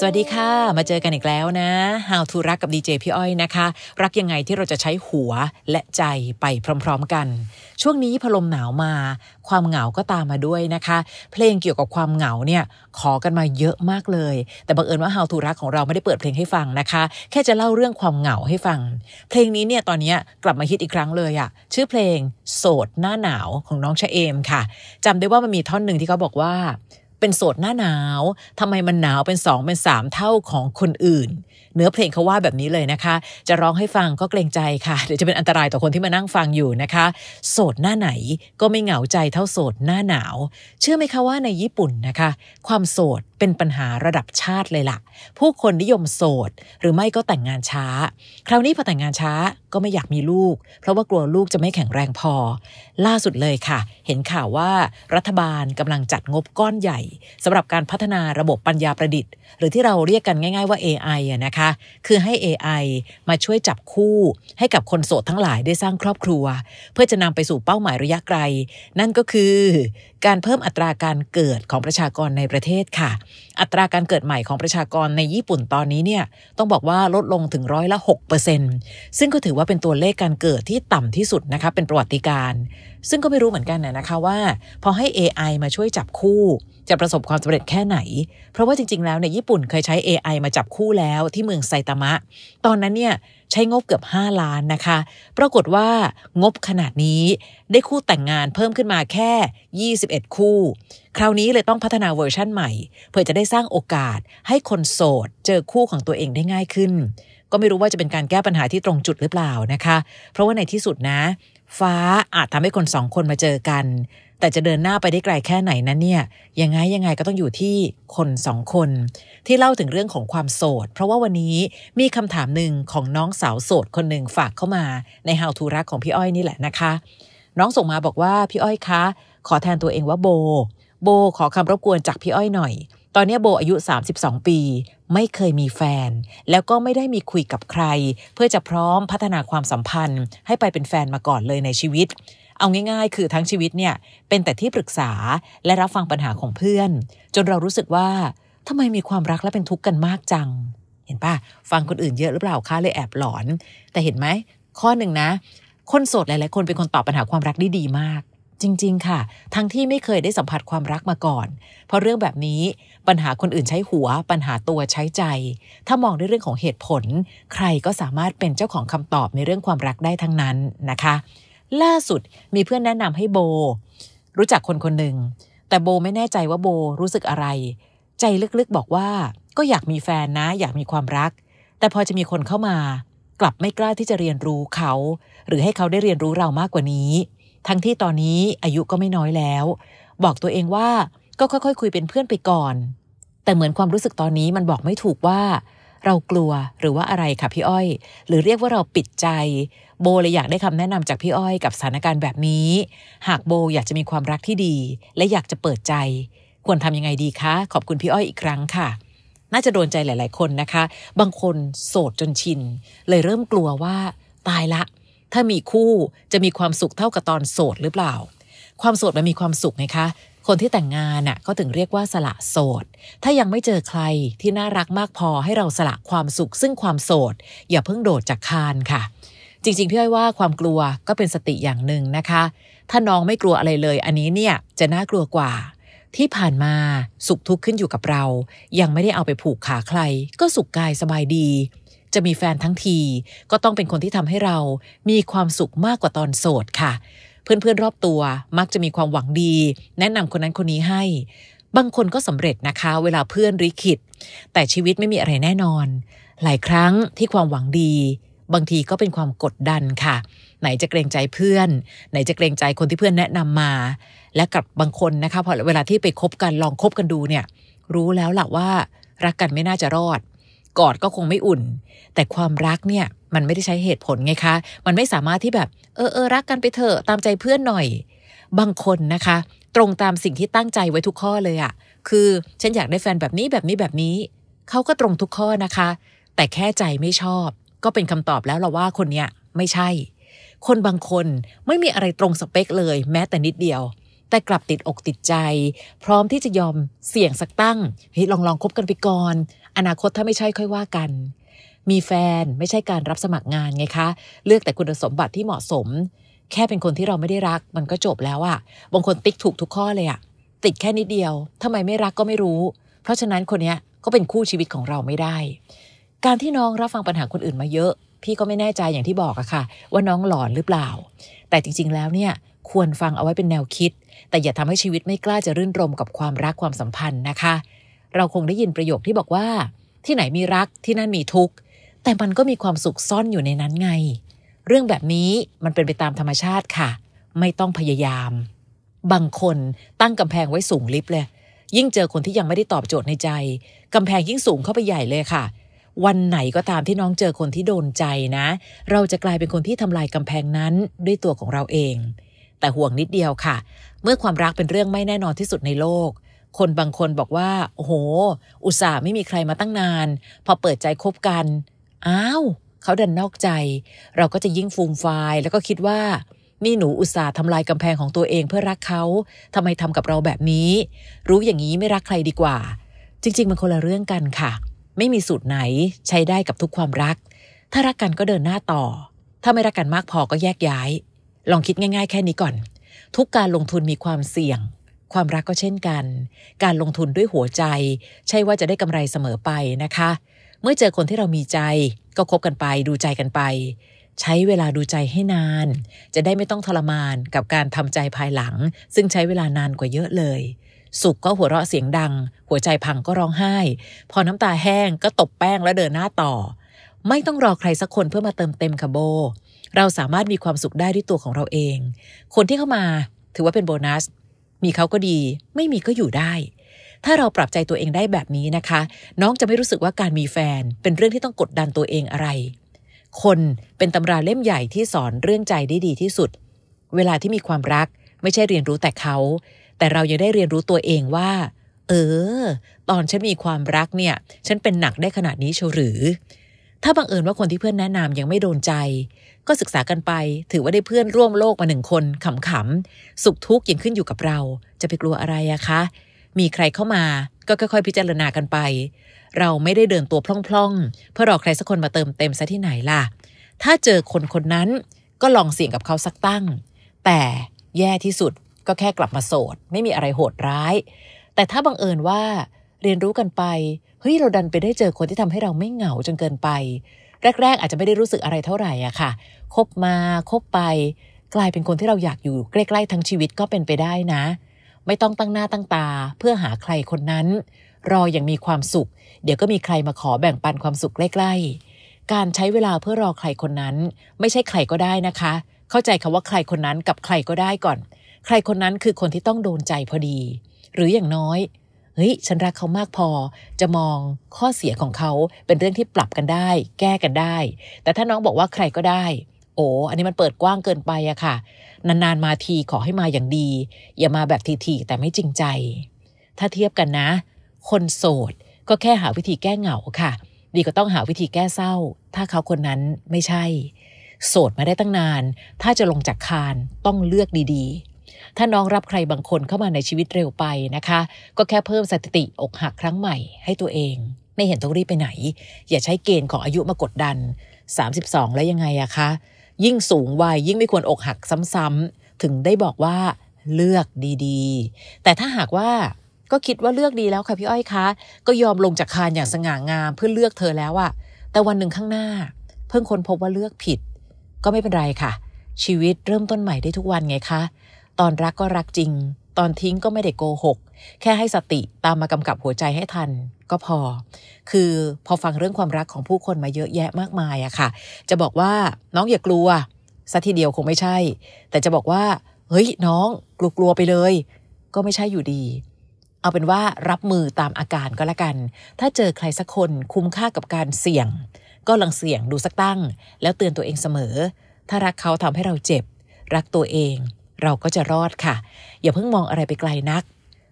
สวัสดีค่ะมาเจอกันอีกแล้วนะ How to รักกับดีเจพี่อ้อยนะคะ รักยังไงที่เราจะใช้หัวและใจไปพร้อมๆกัน ช่วงนี้พลมหนาวมา ความเหงาก็ตามมาด้วยนะคะ เพลงเกี่ยวกับความเหงาเนี่ยขอกันมาเยอะมากเลย แต่บังเอิญว่า How to รักของเราไม่ได้เปิดเพลงให้ฟังนะคะ แค่จะเล่าเรื่องความเหงาให้ฟัง เพลงนี้เนี่ยตอนนี้กลับมาฮิตอีกครั้งเลยอะชื่อเพลงโสดหน้าหนาวของน้องชะเอมค่ะจำได้ว่ามันมีท่อนหนึ่งที่เขาบอกว่าเป็นโสดหน้าหนาว ทำไมมันหนาวเป็นสองเป็นสามเท่าของคนอื่น เนื้อเพลงเขาว่าแบบนี้เลยนะคะ จะร้องให้ฟังก็เกรงใจค่ะ เดี๋ยวจะเป็นอันตรายต่อคนที่มานั่งฟังอยู่นะคะ โสดหน้าไหนก็ไม่เหงาใจเท่าโสดหน้าหนาว เชื่อไหมคะว่าในญี่ปุ่นนะคะ ความโสดเป็นปัญหาระดับชาติเลยละ่ะ ผู้คนนิยมโสดหรือไม่ก็แต่งงานช้า คราวนี้พอแต่งงานช้าก็ไม่อยากมีลูก เพราะว่ากลัวลูกจะไม่แข็งแรงพอ ล่าสุดเลยค่ะ เห็นข่าวว่ารัฐบาลกำลังจัดงบก้อนใหญ่สำหรับการพัฒนาระบบปัญญาประดิษฐ์หรือที่เราเรียกกันง่าย ๆว่า AI อะนะคะคือให้ AI มาช่วยจับคู่ ให้กับคนโสดทั้งหลายได้สร้างครอบครัว เพื่อจะนำไปสู่เป้าหมายระยะไกล นั่นก็คือการเพิ่มอัตราการเกิดของประชากรในประเทศค่ะ อัตราการเกิดใหม่ของประชากรในญี่ปุ่นตอนนี้เนี่ยต้องบอกว่าลดลงถึงร้อยละ 6%ซึ่งก็ถือว่าเป็นตัวเลขการเกิดที่ต่ำที่สุดนะคะเป็นประวัติการซึ่งก็ไม่รู้เหมือนกันนะคะว่า พอให้ AI มาช่วยจับคู่จะประสบความสำเร็จแค่ไหน เพราะว่าจริงๆ แล้วในญี่ปุ่นเคยใช้ AI มาจับคู่แล้วที่เมืองไซตามะ ตอนนั้นเนี่ยใช้งบเกือบ 5 ล้านนะคะ ปรากฏว่า งบขนาดนี้ได้คู่แต่งงานเพิ่มขึ้นมาแค่ 21 คู่ คราวนี้เลยต้องพัฒนาเวอร์ชั่นใหม่ เพื่อจะได้สร้างโอกาสให้คนโสดเจอคู่ของตัวเองได้ง่ายขึ้น ก็ไม่รู้ว่าจะเป็นการแก้ปัญหาที่ตรงจุดหรือเปล่านะคะ เพราะว่าในที่สุดนะฟ้าอาจทำให้คนสองคนมาเจอกัน แต่จะเดินหน้าไปได้ไกลแค่ไหนนั้นเนี่ย ยังไงยังไงก็ต้องอยู่ที่คนสองคน ที่เล่าถึงเรื่องของความโสด เพราะว่าวันนี้มีคำถามหนึ่งของน้องสาวโสดคนหนึ่งฝากเข้ามาใน How to รักของพี่อ้อยนี่แหละนะคะ น้องส่งมาบอกว่าพี่อ้อยคะ ขอแทนตัวเองว่าโบ โบขอคำรบกวนจากพี่อ้อยหน่อยตอนนี้โบอายุ 32 ปี ไม่เคยมีแฟน แล้วก็ไม่ได้มีคุยกับใคร เพื่อจะพร้อมพัฒนาความสัมพันธ์ ให้ไปเป็นแฟนมาก่อนเลยในชีวิต เอาง่ายๆ คือทั้งชีวิตเนี่ยเป็นแต่ที่ปรึกษาและรับฟังปัญหาของเพื่อน จนเรารู้สึกว่าทำไมมีความรักและเป็นทุกข์กันมากจัง เห็นปะฟังคนอื่นเยอะหรือเปล่าคะเลยแอบหลอน แต่เห็นไหมข้อหนึ่งนะ คนโสดหลายๆ คนเป็นคนตอบปัญหาความรักได้ดีมากจริงๆ ค่ะ ทั้งที่ไม่เคยได้สัมผัสความรักมาก่อน เพราะเรื่องแบบนี้ปัญหาคนอื่นใช้หัว ปัญหาตัวใช้ใจ ถ้ามองในเรื่องของเหตุผล ใครก็สามารถเป็นเจ้าของคำตอบในเรื่องความรักได้ทั้งนั้นนะคะ ล่าสุดมีเพื่อนแนะนำให้โบ รู้จักคนคนหนึ่งแต่โบไม่แน่ใจว่าโบรู้สึกอะไร ใจลึกๆบอกว่า ก็อยากมีแฟนนะอยากมีความรัก แต่พอจะมีคนเข้ามา กลับไม่กล้าที่จะเรียนรู้เขา หรือให้เขาได้เรียนรู้เรามากกว่านี้ทั้งที่ตอนนี้อายุก็ไม่น้อยแล้ว บอกตัวเองว่าก็ค่อยคุยเป็นเพื่อนไปก่อน แต่เหมือนความรู้สึกตอนนี้มันบอกไม่ถูกว่า เรากลัวหรือว่าอะไรค่ะพี่อ้อย หรือเรียกว่าเราปิดใจ โบเลยอยากได้คำแนะนำจากพี่อ้อยกับสถานการณ์แบบนี้ หากโบอยากจะมีความรักที่ดี และอยากจะเปิดใจ ควรทำยังไงดีคะ ขอบคุณพี่อ้อยอีกครั้งค่ะ น่าจะโดนใจหลายๆ คนนะคะ บางคนโสดจนชินเลยเริ่มกลัวว่าตายละถ้ามีคู่จะมีความสุขเท่ากับตอนโสดหรือเปล่า ความโสดมันมีความสุขไงคะ คนที่แต่งงานน่ะก็ถึงเรียกว่าสละโสด ถ้ายังไม่เจอใครที่น่ารักมากพอให้เราสละความสุข ซึ่งความโสด อย่าเพิ่งโดดจากคานค่ะ จริงๆพี่อ้อยว่าความกลัวก็เป็นสติอย่างหนึ่งนะคะ ถ้าน้องไม่กลัวอะไรเลย อันนี้เนี่ยจะน่ากลัวกว่า ที่ผ่านมาสุขทุกข์ขึ้นอยู่กับเรา ยังไม่ได้เอาไปผูกขาใคร ก็สุขกายสบายดีจะมีแฟนทั้งที ก็ต้องเป็นคนที่ทำให้เรามีความสุขมากกว่าตอนโสดค่ะ เพื่อนๆรอบตัว มักจะมีความหวังดี แนะนำคนนั้นคนนี้ให้ บางคนก็สำเร็จนะคะเวลาเพื่อนริคิด แต่ชีวิตไม่มีอะไรแน่นอน หลายครั้งที่ความหวังดี บางทีก็เป็นความกดดันค่ะ ไหนจะเกรงใจเพื่อน ไหนจะเกรงใจคนที่เพื่อนแนะนำมา และกับบางคนนะคะพอเวลาที่ไปคบกันลองคบกันดูเนี่ย รู้แล้วละว่ารักกันไม่น่าจะรอดกอดก็คงไม่อุ่น แต่ความรักเนี่ยมันไม่ได้ใช้เหตุผลไงคะ มันไม่สามารถที่แบบเออเออรักกันไปเถอะตามใจเพื่อนหน่อย บางคนนะคะตรงตามสิ่งที่ตั้งใจไว้ทุกข้อเลยอะคือ ฉันอยากได้แฟนแบบนี้แบบนี้แบบนี้เขาก็ตรงทุกข้อนะคะ แต่แค่ใจไม่ชอบ ก็เป็นคำตอบแล้วเราว่าคนเนี้ยไม่ใช่ คนบางคนไม่มีอะไรตรงสเปคเลย แม้แต่นิดเดียวแต่กลับติดอกติดใจ พร้อมที่จะยอมเสี่ยงสักตั้งเฮ้ยลองลองคบกันไปก่อนอนาคตถ้าไม่ใช่ค่อยว่ากัน มีแฟนไม่ใช่การรับสมัครงานไงคะ เลือกแต่คุณสมบัติที่เหมาะสม แค่เป็นคนที่เราไม่ได้รัก มันก็จบแล้วอะบางคนติ๊กถูกทุกข้อเลยอะติดแค่นิดเดียวทำไมไม่รักก็ไม่รู้ เพราะฉะนั้นคนนี้ก็เป็นคู่ชีวิตของเราไม่ได้ การที่น้องรับฟังปัญหาคนอื่นมาเยอะ พี่ก็ไม่แน่ใจอย่างที่บอกอะค่ะ ว่าน้องหลอนหรือเปล่า แต่จริง ๆแล้วเนี่ยควรฟังเอาไว้เป็นแนวคิด แต่อย่าทำให้ชีวิตไม่กล้าจะรื่นรมกับความรักความสัมพันธ์นะคะ เราคงได้ยินประโยคที่บอกว่า ที่ไหนมีรักที่นั่นมีทุกข์ แต่มันก็มีความสุขซ่อนอยู่ในนั้นไง เรื่องแบบนี้มันเป็นไปตามธรรมชาติค่ะ ไม่ต้องพยายาม บางคนตั้งกำแพงไว้สูงลิฟเลย ยิ่งเจอคนที่ยังไม่ได้ตอบโจทย์ในใจกำแพงยิ่งสูงเข้าไปใหญ่เลยค่ะ วันไหนก็ตามที่น้องเจอคนที่โดนใจนะ เราจะกลายเป็นคนที่ทำลายกำแพงนั้นด้วยตัวของเราเองแต่ห่วงนิดเดียวค่ะ เมื่อความรักเป็นเรื่องไม่แน่นอนที่สุดในโลก คนบางคนบอกว่า โอ้โห อุตส่าห์ไม่มีใครมาตั้งนาน พอเปิดใจคบกัน อ้าว เขาดันนอกใจ เราก็จะยิ่งฟูมฟาย แล้วก็คิดว่านี่หนูอุตส่าห์ทำลายกำแพงของตัวเองเพื่อรักเขาทำไมทำกับเราแบบนี้ รู้อย่างนี้ไม่รักใครดีกว่า จริงๆ มันคนละเรื่องกันค่ะ ไม่มีสูตรไหน ใช้ได้กับทุกความรัก ถ้ารักกันก็เดินหน้าต่อ ถ้าไม่รักกันมากพอก็แยกย้ายลองคิดง่ายๆแค่นี้ก่อน ทุกการลงทุนมีความเสี่ยง ความรักก็เช่นกัน การลงทุนด้วยหัวใจใช่ว่าจะได้กำไรเสมอไปนะคะ เมื่อเจอคนที่เรามีใจก็คบกันไปดูใจกันไป ใช้เวลาดูใจให้นาน จะได้ไม่ต้องทรมานกับการทำใจภายหลัง ซึ่งใช้เวลานานกว่าเยอะเลย สุขก็หัวเราะเสียงดัง หัวใจพังก็ร้องไห้ พอน้ำตาแห้งก็ตบแป้งแล้วเดินหน้าต่อ ไม่ต้องรอใครสักคนเพื่อมาเติมเต็มค่ะโบเราสามารถมีความสุขได้ด้วยตัวของเราเอง คนที่เข้ามา ถือว่าเป็นโบนัส มีเขาก็ดี ไม่มีก็อยู่ได้ ถ้าเราปรับใจตัวเองได้แบบนี้นะคะ น้องจะไม่รู้สึกว่าการมีแฟนเป็นเรื่องที่ต้องกดดันตัวเองอะไร คนเป็นตำราเล่มใหญ่ที่สอนเรื่องใจได้ดีที่สุด เวลาที่มีความรัก ไม่ใช่เรียนรู้แต่เขา แต่เรายังได้เรียนรู้ตัวเองว่า เออ ตอนฉันมีความรักเนี่ย ฉันเป็นหนักได้ขนาดนี้เชยหรือ ถ้าบังเอิญว่าคนที่เพื่อนแนะนำยังไม่โดนใจก็ศึกษากันไป ถือว่าได้เพื่อนร่วมโลกมาหนึ่งคนขำๆสุขทุกข์ยังขึ้นอยู่กับเรา จะไปกลัวอะไรอะคะ มีใครเข้ามาก็ค่อยๆ พิจารณากันไป เราไม่ได้เดินตัวพล่องๆ เพื่อรอใครสักคนมาเติมเต็มซะที่ไหนล่ะ ถ้าเจอคนคนนั้นก็ลองเสี่ยงกับเขาสักตั้ง แต่แย่ที่สุดก็แค่กลับมาโสด ไม่มีอะไรโหดร้าย แต่ถ้าบังเอิญว่า เรียนรู้กันไปเฮ้ยเราดันไปได้เจอคนที่ทำให้เราไม่เหงาจนเกินไปแรก ๆ อาจจะไม่ได้รู้สึกอะไรเท่าไหร่อะค่ะ คบมาคบไป กลายเป็นคนที่เราอยากอยู่ใกล้ๆทั้งชีวิตก็เป็นไปได้นะ ไม่ต้องตั้งหน้าตั้งตาเพื่อหาใครคนนั้น รออย่างมีความสุข เดี๋ยวก็มีใครมาขอแบ่งปันความสุขใกล้ๆการใช้เวลาเพื่อรอใครคนนั้น ไม่ใช่ใครก็ได้นะคะ เข้าใจคำว่าใครคนนั้นกับใครก็ได้ก่อน ใครคนนั้นคือคนที่ต้องโดนใจพอดี หรืออย่างน้อยเฮ้ยฉันรักเขามากพอจะมองข้อเสียของเขาเป็นเรื่องที่ปรับกันได้ แก้กันได้ แต่ถ้าน้องบอกว่าใครก็ได้ โอ้อันนี้มันเปิดกว้างเกินไปอะค่ะ นานๆมาทีขอให้มาอย่างดี อย่ามาแบบทีๆแต่ไม่จริงใจ ถ้าเทียบกันนะ คนโสด ก็แค่หาวิธีแก้เหงาค่ะ ดีก็ต้องหาวิธีแก้เศร้า ถ้าเขาคนนั้นไม่ใช่ โสดมาได้ตั้งนาน ถ้าจะลงจากคานต้องเลือกดี ๆถ้าน้องรับใครบางคนเข้ามาในชีวิตเร็วไปนะคะ ก็แค่เพิ่มสถิติอกหักครั้งใหม่ให้ตัวเอง ไม่เห็นต้องรีบไปไหน อย่าใช้เกณฑ์ของอายุมากดดัน 32 แล้วยังไงอะคะ ยิ่งสูงวัยยิ่งไม่ควรอกหักซ้ำๆ ถึงได้บอกว่า เลือกดีๆ แต่ถ้าหากว่า ก็คิดว่าเลือกดีแล้วค่ะ พี่อ้อยคะ ก็ยอมลงจากคานอย่างสง่างามเพื่อเลือกเธอแล้วอะแต่วันหนึ่งข้างหน้า เพิ่งค้นพบว่าเลือกผิด ก็ไม่เป็นไรค่ะ ชีวิตเริ่มต้นใหม่ได้ทุกวันไงคะตอนรักก็รักจริง ตอนทิ้งก็ไม่ได้โกหก แค่ให้สติตามมากำกับหัวใจให้ทันก็พอ คือพอฟังเรื่องความรักของผู้คนมาเยอะแยะมากมายอะค่ะ จะบอกว่าน้องอย่ากลัวักทีเดียวคงไม่ใช่ แต่จะบอกว่า เฮ้ยน้อง กลัวกลัวไปเลย ก็ไม่ใช่อยู่ดี เอาเป็นว่ารับมือตามอาการก็แล้วกัน ถ้าเจอใครสักคนคุ้มค่ากับการเสี่ยง ก็ลองเสี่ยงดูสักตั้ง แล้วเตือนตัวเองเสมอ ถ้ารักเขาทำให้เราเจ็บ รักตัวเองเราก็จะรอดค่ะ อย่าเพิ่งมองอะไรไปไกลนัก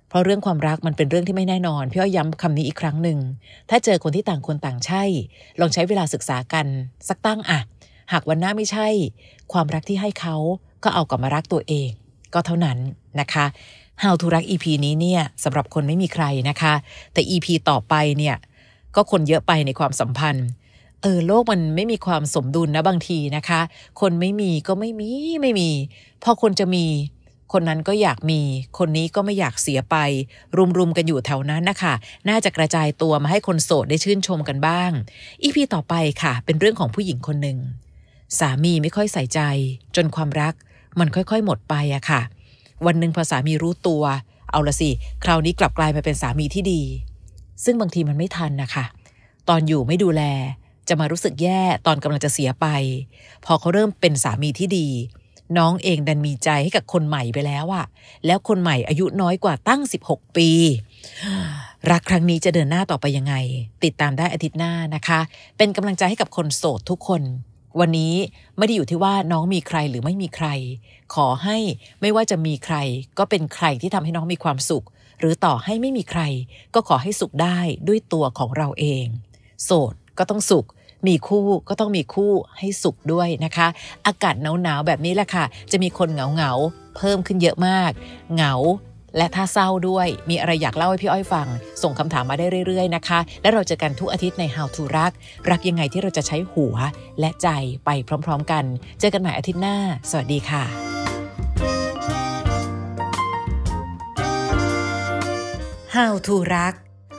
เพราะเรื่องความรักมันเป็นเรื่องที่ไม่แน่นอนพี่อ้อยย้ำคำนี้อีกครั้งหนึ่ง ถ้าเจอคนที่ต่างคนต่างใช่ ลองใช้เวลาศึกษากันสักตั้งอะหากวันหน้าไม่ใช่ ความรักที่ให้เขาก็เอากลับมารักตัวเอง ก็เท่านั้นนะคะ How to รัก EP นี้เนี่ยสำหรับคนไม่มีใครนะคะ แต่ EP ต่อไปเนี่ยก็คนเยอะไปในความสัมพันธ์เออโลกมันไม่มีความสมดุลนะบางทีนะคะ คนไม่มีก็ไม่มีไม่มีพอคนจะมี คนนั้นก็อยากมี คนนี้ก็ไม่อยากเสียไป รุมๆ กันอยู่แถวนั้นนะคะ น่าจะกระจายตัวมาให้คนโสดได้ชื่นชมกันบ้างอีพีต่อไปค่ะ เป็นเรื่องของผู้หญิงคนหนึ่งสามีไม่ค่อยใส่ใจ จนความรัก มันค่อยๆหมดไปอะค่ะ วันหนึ่งพอสามีรู้ตัว เอาละสิคราวนี้กลับกลายมาเป็นสามีที่ดี ซึ่งบางทีมันไม่ทันนะคะตอนอยู่ไม่ดูแลจะมารู้สึกแย่ตอนกำลังจะเสียไป พอเขาเริ่มเป็นสามีที่ดี น้องเองดันมีใจให้กับคนใหม่ไปแล้วอะแล้วคนใหม่อายุน้อยกว่าตั้ง 16 ปี รักครั้งนี้จะเดินหน้าต่อไปยังไง ติดตามได้อาทิตย์หน้านะคะ เป็นกำลังใจให้กับคนโสดทุกคน วันนี้ไม่ได้อยู่ที่ว่าน้องมีใครหรือไม่มีใคร ขอให้ไม่ว่าจะมีใคร ก็เป็นใครที่ทำให้น้องมีความสุข หรือต่อให้ไม่มีใคร ก็ขอให้สุขได้ด้วยตัวของเราเอง โสดก็ต้องสุข มีคู่ก็ต้องมีคู่ให้สุขด้วยนะคะ อากาศหนาว ๆ แบบนี้แหละค่ะ จะมีคนเหงา ๆ เพิ่มขึ้นเยอะมาก เหงาและถ้าเศร้าด้วย มีอะไรอยากเล่าให้พี่อ้อยฟัง ส่งคำถามมาได้เรื่อยๆนะคะ และเราจะกันทุกอาทิตย์ใน How to รัก รักยังไงที่เราจะใช้หัวและใจไปพร้อมๆ กัน เจอกันใหม่อาทิตย์หน้า สวัสดีค่ะ How to รัก